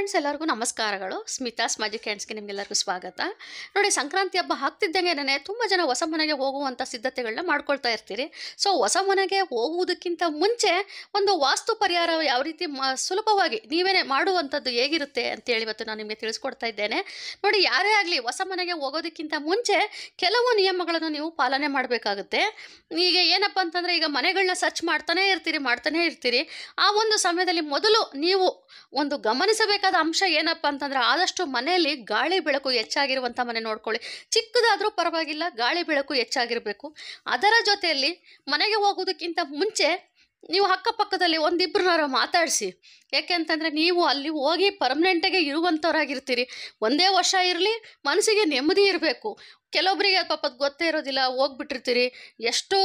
friends ಎಲ್ಲರಿಗೂ ನಮಸ್ಕಾರಗಳು Smitha's magic ಹ್ಯಾಂಡ್ಸ್ಗೆ ನಿಮಗೆಲ್ಲರಿಗೂ ಸ್ವಾಗತ ನೋಡಿ ಸಂಕ್ರಾಂತಿ ಹಬ್ಬ ಆಗ್ತಿದ್ದಂಗೆನೇ ತುಂಬ ಜನ ಹೊಸ ಮನೆಗೆ ಹೋಗುವಂಥ ಸಿದ್ಧತೆಗಳನ್ನ ಮಾಡ್ಕೊಳ್ತಾ ಇರ್ತೀರಿ ಸೊ ಹೊಸ ಮನೆಗೆ ಹೋಗುವುದಕ್ಕಿಂತ ಮುಂಚೆ ಒಂದು ವಾಸ್ತು ಪರಿಹಾರ ಯಾವ ರೀತಿ ಸುಲಭವಾಗಿ ನೀವೇನೇ ಮಾಡುವಂಥದ್ದು ಹೇಗಿರುತ್ತೆ ಅಂತೇಳಿ ಇವತ್ತು ನಾನು ನಿಮಗೆ ತಿಳಿಸ್ಕೊಡ್ತಾ ಇದ್ದೇನೆ ನೋಡಿ ಯಾರೇ ಆಗಲಿ ಹೊಸ ಮನೆಗೆ ಹೋಗೋದಕ್ಕಿಂತ ಮುಂಚೆ ಕೆಲವು ನಿಯಮಗಳನ್ನು ನೀವು ಪಾಲನೆ ಮಾಡಬೇಕಾಗುತ್ತೆ ಈಗ ಏನಪ್ಪ ಅಂತಂದರೆ ಈಗ ಮನೆಗಳನ್ನ ಸರ್ಚ್ ಮಾಡ್ತಾನೇ ಇರ್ತೀರಿ ಮಾಡ್ತಾನೇ ಇರ್ತೀರಿ ಆ ಒಂದು ಸಮಯದಲ್ಲಿ ಮೊದಲು ನೀವು ಒಂದು ಗಮನಿಸಬೇಕಾದ ಮುಖ್ಯವಾದ ಅಂಶ ಏನಪ್ಪ ಅಂತಂದ್ರೆ ಆದಷ್ಟು ಮನೆಯಲ್ಲಿ ಗಾಳಿ ಬೆಳಕು ಹೆಚ್ಚಾಗಿರುವಂಥ ಮನೆ ನೋಡ್ಕೊಳ್ಳಿ ಚಿಕ್ಕದಾದರೂ ಪರವಾಗಿಲ್ಲ ಗಾಳಿ ಬೆಳಕು ಹೆಚ್ಚಾಗಿರಬೇಕು ಅದರ ಜೊತೆಯಲ್ಲಿ ಮನೆಗೆ ಹೋಗೋದಕ್ಕಿಂತ ಮುಂಚೆ ನೀವು ಅಕ್ಕಪಕ್ಕದಲ್ಲಿ ಒಂದಿಬ್ಬರನ್ನಾರು ಮಾತಾಡಿಸಿ ಯಾಕೆ ಅಂತಂದರೆ ನೀವು ಅಲ್ಲಿ ಹೋಗಿ ಪರ್ಮನೆಂಟಾಗೆ ಇರುವಂಥವ್ರಾಗಿರ್ತೀರಿ ಒಂದೇ ವರ್ಷ ಇರಲಿ ಮನಸ್ಸಿಗೆ ನೆಮ್ಮದಿ ಇರಬೇಕು ಕೆಲವೊಬ್ಬರಿಗೆ ಅದು ಪಾಪದ ಗೊತ್ತೇ ಇರೋದಿಲ್ಲ ಹೋಗ್ಬಿಟ್ಟಿರ್ತೀರಿ ಎಷ್ಟೋ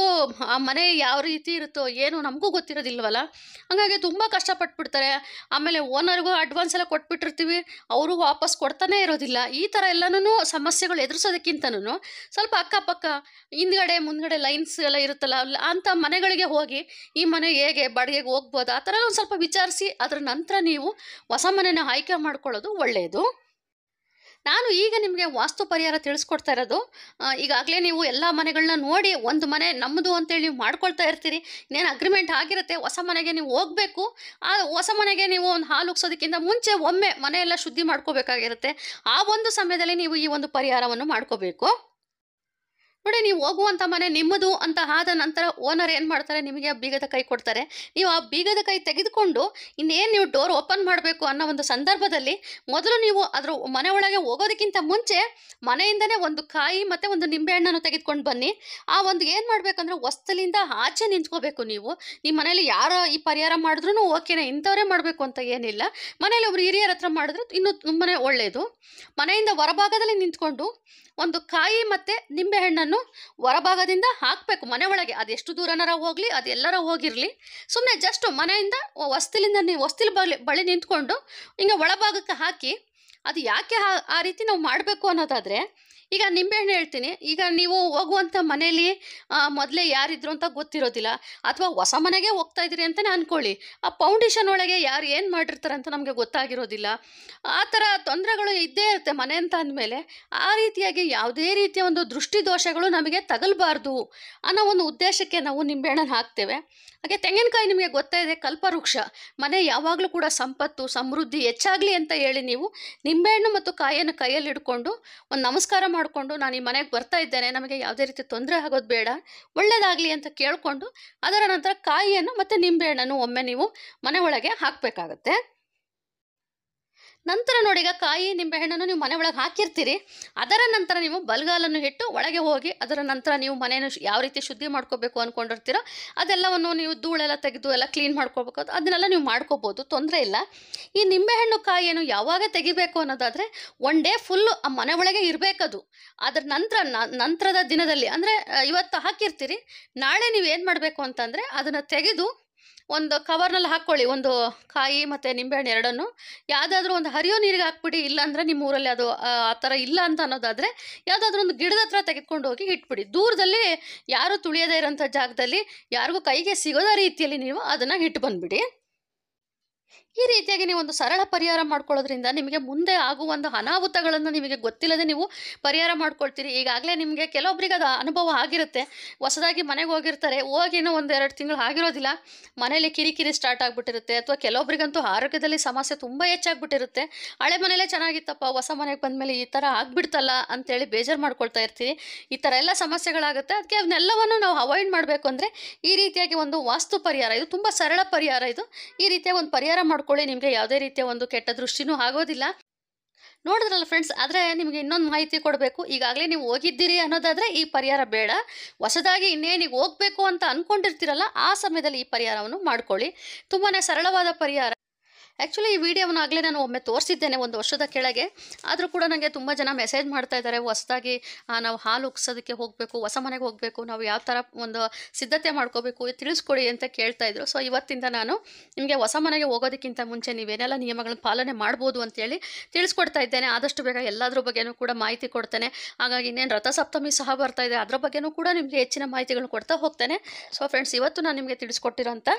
ಆ ಮನೆ ಯಾವ ರೀತಿ ಇರುತ್ತೋ ಏನು ನಮಗೂ ಗೊತ್ತಿರೋದಿಲ್ವಲ್ಲ ಹಾಗಾಗಿ ತುಂಬ ಕಷ್ಟಪಟ್ಬಿಡ್ತಾರೆ ಆಮೇಲೆ ಓನರ್ಗೂ ಅಡ್ವಾನ್ಸ್ ಎಲ್ಲ ಕೊಟ್ಬಿಟ್ಟಿರ್ತೀವಿ ಅವರು ವಾಪಸ್ ಕೊಡ್ತಾನೇ ಇರೋದಿಲ್ಲ ಈ ಥರ ಎಲ್ಲನೂ ಸಮಸ್ಯೆಗಳು ಎದುರಿಸೋದಕ್ಕಿಂತನೂ ಸ್ವಲ್ಪ ಅಕ್ಕಪಕ್ಕ ಹಿಂದ್ಗಡೆ ಮುಂದ್ಗಡೆ ಲೈನ್ಸ್ ಎಲ್ಲ ಇರುತ್ತಲ್ಲ ಅಂಥ ಮನೆಗಳಿಗೆ ಹೋಗಿ ಈ ಮನೆ ಹೇಗೆ ಬಾಡಿಗೆಗೆ ಹೋಗ್ಬೋದು ಆ ಥರ ಒಂದು ಸ್ವಲ್ಪ ವಿಚಾರಿಸಿ ಅದರ ನಂತರ ನೀವು ಹೊಸ ಮನೆನ ಆಯ್ಕೆ ಮಾಡ್ಕೊಳ್ಳೋದು ಒಳ್ಳೆಯದು ನಾನು ಈಗ ನಿಮಗೆ ವಾಸ್ತು ಪರಿಹಾರ ತಿಳಿಸ್ಕೊಡ್ತಾ ಇರೋದು ಈಗಾಗಲೇ ನೀವು ಎಲ್ಲ ಮನೆಗಳನ್ನ ನೋಡಿ ಒಂದು ಮನೆ ನಮ್ಮದು ಅಂತೇಳಿ ನೀವು ಮಾಡ್ಕೊಳ್ತಾ ಇರ್ತೀರಿ ಇನ್ನೇನು ಅಗ್ರಿಮೆಂಟ್ ಆಗಿರುತ್ತೆ ಹೊಸ ಮನೆಗೆ ನೀವು ಹೋಗಬೇಕು ಆ ಹೊಸ ಮನೆಗೆ ನೀವು ಒಂದು ಹಾಲು ಉಗ್ಸೋದಕ್ಕಿಂತ ಮುಂಚೆ ಒಮ್ಮೆ ಮನೆಯೆಲ್ಲ ಶುದ್ಧಿ ಮಾಡ್ಕೋಬೇಕಾಗಿರುತ್ತೆ ಆ ಒಂದು ಸಮಯದಲ್ಲಿ ನೀವು ಈ ಒಂದು ಪರಿಹಾರವನ್ನು ಮಾಡ್ಕೋಬೇಕು ನೋಡಿ ನೀವು ಹೋಗುವಂಥ ಮನೆ ನಿಮ್ಮದು ಅಂತ ಆದ ನಂತರ ಓನರ್ ಏನು ಮಾಡ್ತಾರೆ ನಿಮಗೆ ಆ ಬೀಗದ ಕೈ ಕೊಡ್ತಾರೆ ನೀವು ಆ ಬೀಗದ ಕೈ ತೆಗೆದುಕೊಂಡು ಇನ್ನೇನು ನೀವು ಡೋರ್ ಓಪನ್ ಮಾಡಬೇಕು ಅನ್ನೋ ಒಂದು ಸಂದರ್ಭದಲ್ಲಿ ಮೊದಲು ನೀವು ಅದರ ಮನೆ ಒಳಗೆ ಹೋಗೋದಕ್ಕಿಂತ ಮುಂಚೆ ಮನೆಯಿಂದನೇ ಒಂದು ಕಾಯಿ ಮತ್ತು ಒಂದು ನಿಂಬೆಹಣ್ಣನ್ನು ತೆಗೆದುಕೊಂಡು ಬನ್ನಿ ಆ ಒಂದು ಏನು ಮಾಡಬೇಕಂದ್ರೆ ಹೊಸ್ತಲಿಂದ ಆಚೆ ನಿಂತ್ಕೋಬೇಕು ನೀವು ನಿಮ್ಮ ಮನೇಲಿ ಯಾರೋ ಈ ಪರಿಹಾರ ಮಾಡಿದ್ರೂ ಓಕೆನೆ ಇಂಥವರೇ ಮಾಡಬೇಕು ಅಂತ ಏನಿಲ್ಲ ಮನೇಲಿ ಒಬ್ರು ಹಿರಿಯರ ಹತ್ರ ಮಾಡಿದ್ರೆ ಇನ್ನೂ ತುಂಬಾ ಒಳ್ಳೆಯದು ಮನೆಯಿಂದ ಹೊರಭಾಗದಲ್ಲಿ ನಿಂತ್ಕೊಂಡು ಒಂದು ಕಾಯಿ ಮತ್ತು ನಿಂಬೆಹಣ್ಣನ್ನು ಅದನ್ನು ಹೊರಭಾಗದಿಂದ ಹಾಕಬೇಕು ಮನೆ ಒಳಗೆ ಎಷ್ಟು ದೂರನಾರ ಹೋಗಲಿ ಎಲ್ಲರ ಹೋಗಿರಲಿ ಸುಮ್ಮನೆ ಜಸ್ಟ್ ಮನೆಯಿಂದ ಹೊಸ್ತಿಲಿಂದ ನೀವು ಹೊಸ್ತಿಲ್ ಬಳಿ ಬಳಿ ನಿಂತ್ಕೊಂಡು ಹಿಂಗೆ ಒಳಭಾಗಕ್ಕೆ ಹಾಕಿ ಅದು ಯಾಕೆ ಆ ರೀತಿ ನಾವು ಮಾಡಬೇಕು ಅನ್ನೋದಾದರೆ ಈಗ ನಿಂಬೆಹಣ್ಣು ಹೇಳ್ತೀನಿ ಈಗ ನೀವು ಹೋಗುವಂಥ ಮನೇಲಿ ಮೊದಲೇ ಯಾರಿದ್ರು ಅಂತ ಗೊತ್ತಿರೋದಿಲ್ಲ ಅಥವಾ ಹೊಸ ಮನೆಗೆ ಹೋಗ್ತಾ ಇದ್ದೀರಿ ಅಂತಲೇ ಅಂದ್ಕೊಳ್ಳಿ ಆ ಫೌಂಡೇಶನ್ ಒಳಗೆ ಯಾರು ಏನು ಮಾಡಿರ್ತಾರೆ ಅಂತ ನಮಗೆ ಗೊತ್ತಾಗಿರೋದಿಲ್ಲ ಆ ಥರ ತೊಂದರೆಗಳು ಇದ್ದೇ ಇರುತ್ತೆ ಮನೆ ಅಂತ ಅಂದಮೇಲೆ ಆ ರೀತಿಯಾಗಿ ಯಾವುದೇ ರೀತಿಯ ಒಂದು ದೃಷ್ಟಿ ದೋಷಗಳು ನಮಗೆ ತಗಲ್ಬಾರ್ದು ಅನ್ನೋ ಒಂದು ಉದ್ದೇಶಕ್ಕೆ ನಾವು ನಿಂಬೆಹಣ್ಣನ್ನು ಹಾಕ್ತೇವೆ ಹಾಗೆ ತೆಂಗಿನಕಾಯಿ ನಿಮಗೆ ಗೊತ್ತೇ ಇದೆ ಕಲ್ಪವೃಕ್ಷ ಮನೆ ಯಾವಾಗಲೂ ಕೂಡ ಸಂಪತ್ತು ಸಮೃದ್ಧಿ ಹೆಚ್ಚಾಗಲಿ ಅಂತ ಹೇಳಿ ನೀವು ನಿಂಬೆಹಣ್ಣು ಮತ್ತು ಕಾಯಿಯನ್ನು ಕೈಯಲ್ಲಿ ಇಟ್ಕೊಂಡು ಒಂದು ನಮಸ್ಕಾರ ಮಾಡಿಕೊಂಡು ನಾನು ಈ ಮನೆಗೆ ಬರ್ತಾ ಇದ್ದೇನೆ ನಮಗೆ ಯಾವುದೇ ರೀತಿ ತೊಂದರೆ ಆಗೋದು ಬೇಡ ಒಳ್ಳೇದಾಗಲಿ ಅಂತ ಕೇಳಿಕೊಂಡು ಅದರ ನಂತರ ಕಾಯಿಯನ್ನು ಮತ್ತು ನಿಂಬೆಹಣ್ಣನ್ನು ಒಮ್ಮೆ ನೀವು ಮನೆ ಒಳಗೆ ಹಾಕಬೇಕಾಗತ್ತೆ ನಂತರ ನೋಡಿ ಈಗ ಕಾಯಿ ನಿಂಬೆಹಣ್ಣನ್ನು ನೀವು ಮನೆ ಒಳಗೆ ಹಾಕಿರ್ತೀರಿ ಅದರ ನಂತರ ನೀವು ಬಲ್ಗಾಲನ್ನು ಇಟ್ಟು ಒಳಗೆ ಹೋಗಿ ಅದರ ನಂತರ ನೀವು ಮನೆಯನ್ನು ಯಾವ ರೀತಿ ಶುದ್ಧಿ ಮಾಡ್ಕೋಬೇಕು ಅಂದ್ಕೊಂಡಿರ್ತೀರೋ ಅದೆಲ್ಲವನ್ನು ನೀವು ಧೂಳೆಲ್ಲ ತೆಗೆದು ಎಲ್ಲ ಕ್ಲೀನ್ ಮಾಡ್ಕೋಬೇಕು ಅದನ್ನೆಲ್ಲ ನೀವು ಮಾಡ್ಕೋಬೋದು ತೊಂದರೆ ಇಲ್ಲ ಈ ನಿಂಬೆಹಣ್ಣು ಕಾಯಿಯನ್ನು ಯಾವಾಗ ತೆಗಿಬೇಕು ಅನ್ನೋದಾದರೆ ಒನ್ ಡೇ ಫುಲ್ಲು ಆ ಮನೆ ಒಳಗೆ ಇರಬೇಕದು ಅದರ ನಂತರ ನಂತರದ ದಿನದಲ್ಲಿ ಅಂದರೆ ಇವತ್ತು ಹಾಕಿರ್ತೀರಿ ನಾಳೆ ನೀವು ಏನು ಮಾಡಬೇಕು ಅಂತಂದರೆ ಅದನ್ನು ತೆಗೆದು ಒಂದು ಕವರ್ನಲ್ಲಿ ಹಾಕ್ಕೊಳ್ಳಿ ಒಂದು ಕಾಯಿ ಮತ್ತು ನಿಂಬೆಹಣ್ಣು ಎರಡನ್ನು ಯಾವುದಾದ್ರೂ ಒಂದು ಹರಿಯೋ ನೀರಿಗೆ ಹಾಕ್ಬಿಡಿ ಇಲ್ಲಾಂದರೆ ನಿಮ್ಮ ಊರಲ್ಲಿ ಅದು ಆ ಥರ ಇಲ್ಲ ಅಂತ ಅನ್ನೋದಾದರೆ ಯಾವುದಾದ್ರೂ ಒಂದು ಗಿಡದ ಹತ್ರ ತೆಗೆದುಕೊಂಡು ಹೋಗಿ ಇಟ್ಬಿಡಿ ದೂರದಲ್ಲಿ ಯಾರು ತುಳಿಯದೇ ಇರೋಂಥ ಜಾಗದಲ್ಲಿ ಯಾರಿಗೂ ಕೈಗೆ ಸಿಗೋದ ರೀತಿಯಲ್ಲಿ ನೀವು ಅದನ್ನು ಇಟ್ಟು ಬಂದುಬಿಡಿ ಈ ರೀತಿಯಾಗಿ ನೀವು ಒಂದು ಸರಳ ಪರಿಹಾರ ಮಾಡ್ಕೊಳ್ಳೋದ್ರಿಂದ ನಿಮಗೆ ಮುಂದೆ ಆಗುವ ಒಂದು ಅನಾಹುತಗಳನ್ನು ನಿಮಗೆ ಗೊತ್ತಿಲ್ಲದೆ ನೀವು ಪರಿಹಾರ ಮಾಡ್ಕೊಳ್ತೀರಿ ಈಗಾಗಲೇ ನಿಮಗೆ ಕೆಲವೊಬ್ಬರಿಗೆ ಅದು ಅನುಭವ ಆಗಿರುತ್ತೆ ಹೊಸದಾಗಿ ಮನೆಗೆ ಹೋಗಿರ್ತಾರೆ ಹೋಗಿನೂ ಒಂದು ಎರಡು ತಿಂಗಳು ಆಗಿರೋದಿಲ್ಲ ಮನೇಲಿ ಕಿರಿಕಿರಿ ಸ್ಟಾರ್ಟ್ ಆಗಿಬಿಟ್ಟಿರುತ್ತೆ ಅಥವಾ ಕೆಲವೊಬ್ರಿಗಂತೂ ಆರೋಗ್ಯದಲ್ಲಿ ಸಮಸ್ಯೆ ತುಂಬ ಹೆಚ್ಚಾಗ್ಬಿಟ್ಟಿರುತ್ತೆ ಹಳೆ ಮನೇಲೇ ಚೆನ್ನಾಗಿತ್ತಪ್ಪ ಹೊಸ ಮನೆಗೆ ಬಂದಮೇಲೆ ಈ ಥರ ಆಗಿಬಿಡ್ತಲ್ಲ ಅಂತೇಳಿ ಬೇಜಾರು ಮಾಡ್ಕೊಳ್ತಾ ಇರ್ತೀವಿ ಈ ಥರ ಎಲ್ಲ ಸಮಸ್ಯೆಗಳಾಗುತ್ತೆ ಅದಕ್ಕೆ ಅವನ್ನೆಲ್ಲವನ್ನು ನಾವು ಅವಾಯ್ಡ್ ಮಾಡಬೇಕು ಅಂದರೆ ಈ ರೀತಿಯಾಗಿ ಒಂದು ವಾಸ್ತು ಪರಿಹಾರ ಇದು ತುಂಬ ಸರಳ ಪರಿಹಾರ ಇದು ಈ ರೀತಿಯಾಗಿ ಒಂದು ಪರಿಹಾರ ಮಾಡ್ಕೊಂಡು ಮಾಡ್ಕೊಳ್ಳಿ ನಿಮಗೆ ಯಾವುದೇ ರೀತಿಯ ಒಂದು ಕೆಟ್ಟ ದೃಷ್ಟಿನೂ ಆಗೋದಿಲ್ಲ ನೋಡಿದ್ರಲ್ಲ ಫ್ರೆಂಡ್ಸ್ ಆದರೆ ನಿಮಗೆ ಇನ್ನೊಂದು ಮಾಹಿತಿ ಕೊಡಬೇಕು ಈಗಾಗಲೇ ನೀವು ಹೋಗಿದ್ದೀರಿ ಅನ್ನೋದಾದರೆ ಈ ಪರಿಹಾರ ಬೇಡ ಹೊಸದಾಗಿ ಇನ್ನೇನಿಗೆ ಹೋಗಬೇಕು ಅಂತ ಅಂದ್ಕೊಂಡಿರ್ತೀರಲ್ಲ ಆ ಸಮಯದಲ್ಲಿ ಈ ಪರಿಹಾರವನ್ನು ಮಾಡ್ಕೊಳ್ಳಿ ತುಂಬಾ ಸರಳವಾದ ಪರಿಹಾರ ಆ್ಯಕ್ಚುಲಿ ಈ ವಿಡಿಯೋವನ್ನು ಆಗಲೇ ನಾನು ಒಮ್ಮೆ ತೋರಿಸಿದ್ದೇನೆ ಒಂದು ವರ್ಷದ ಕೆಳಗೆ ಆದರೂ ಕೂಡ ನನಗೆ ತುಂಬ ಜನ ಮೆಸೇಜ್ ಮಾಡ್ತಾ ಇದ್ದಾರೆ ಹೊಸದಾಗಿ ನಾವು ಹಾಲು ಉಗ್ಸೋದಕ್ಕೆ ಹೋಗಬೇಕು ಹೊಸ ಮನೆಗೆ ಹೋಗಬೇಕು ನಾವು ಯಾವ ಥರ ಒಂದು ಸಿದ್ಧತೆ ಮಾಡ್ಕೋಬೇಕು ತಿಳಿಸ್ಕೊಡಿ ಅಂತ ಕೇಳ್ತಾ ಇದ್ರು ಸೊ ಇವತ್ತಿಂದ ನಾನು ನಿಮಗೆ ಹೊಸ ಮನೆಗೆ ಹೋಗೋದಕ್ಕಿಂತ ಮುಂಚೆ ನೀವೇನೆಲ್ಲ ನಿಯಮಗಳನ್ನು ಪಾಲನೆ ಮಾಡ್ಬೋದು ಅಂತೇಳಿ ತಿಳಿಸ್ಕೊಡ್ತಾ ಇದ್ದೇನೆ ಆದಷ್ಟು ಬೇಗ ಎಲ್ಲದರ ಬಗ್ಗೆಯೂ ಕೂಡ ಮಾಹಿತಿ ಕೊಡ್ತೇನೆ ಹಾಗಾಗಿ ಇನ್ನೇನು ರಥಸಪ್ತಮಿ ಸಹ ಬರ್ತಾ ಇದೆ ಅದರ ಬಗ್ಗೆನೂ ಕೂಡ ನಿಮಗೆ ಹೆಚ್ಚಿನ ಮಾಹಿತಿಗಳನ್ನು ಕೊಡ್ತಾ ಹೋಗ್ತೇನೆ ಸೊ ಫ್ರೆಂಡ್ಸ್ ಇವತ್ತು ನಾನು ನಿಮಗೆ ತಿಳಿಸ್ಕೊಟ್ಟಿರೋಂಥ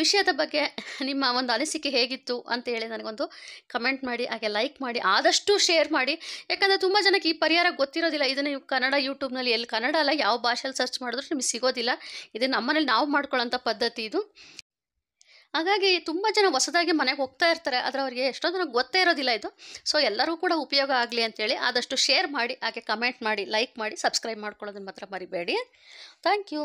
ವಿಷಯದ ಬಗ್ಗೆ ನಿಮ್ಮ ಒಂದು ಅನಿಸಿಕೆ ಹೇಗಿತ್ತು ಅಂತ ಹೇಳಿ ನನಗೊಂದು ಕಮೆಂಟ್ ಮಾಡಿ ಹಾಗೆ ಲೈಕ್ ಮಾಡಿ ಆದಷ್ಟು ಶೇರ್ ಮಾಡಿ ಯಾಕಂದರೆ ತುಂಬ ಜನಕ್ಕೆ ಈ ಪರಿಹಾರ ಗೊತ್ತಿರೋದಿಲ್ಲ ಇದನ್ನು ನೀವು ಕನ್ನಡ ಯೂಟ್ಯೂಬ್ನಲ್ಲಿ ಎಲ್ಲಿ ಕನ್ನಡ ಅಲ್ಲ ಯಾವ ಭಾಷೆಯಲ್ಲಿ ಸರ್ಚ್ ಮಾಡಿದ್ರೂ ನಿಮಗೆ ಸಿಗೋದಿಲ್ಲ ಇದು ನಮ್ಮನೇಲಿ ನಾವು ಮಾಡ್ಕೊಳ್ಳೋಂಥ ಪದ್ಧತಿ ಇದು ಹಾಗಾಗಿ ತುಂಬ ಜನ ಹೊಸದಾಗಿ ಮನೆಗೆ ಹೋಗ್ತಾ ಇರ್ತಾರೆ ಆದರೆ ಅವರಿಗೆ ಎಷ್ಟೋ ಜನಕ್ಕೆ ಗೊತ್ತೇ ಇರೋದಿಲ್ಲ ಇದು ಸೊ ಎಲ್ಲರೂ ಕೂಡ ಉಪಯೋಗ ಆಗಲಿ ಅಂತೇಳಿ ಆದಷ್ಟು ಶೇರ್ ಮಾಡಿ ಹಾಗೆ ಕಮೆಂಟ್ ಮಾಡಿ ಲೈಕ್ ಮಾಡಿ ಸಬ್ಸ್ಕ್ರೈಬ್ ಮಾಡ್ಕೊಳ್ಳೋದನ್ನು ಮಾತ್ರ ಮರಿಬೇಡಿ ಥ್ಯಾಂಕ್ ಯು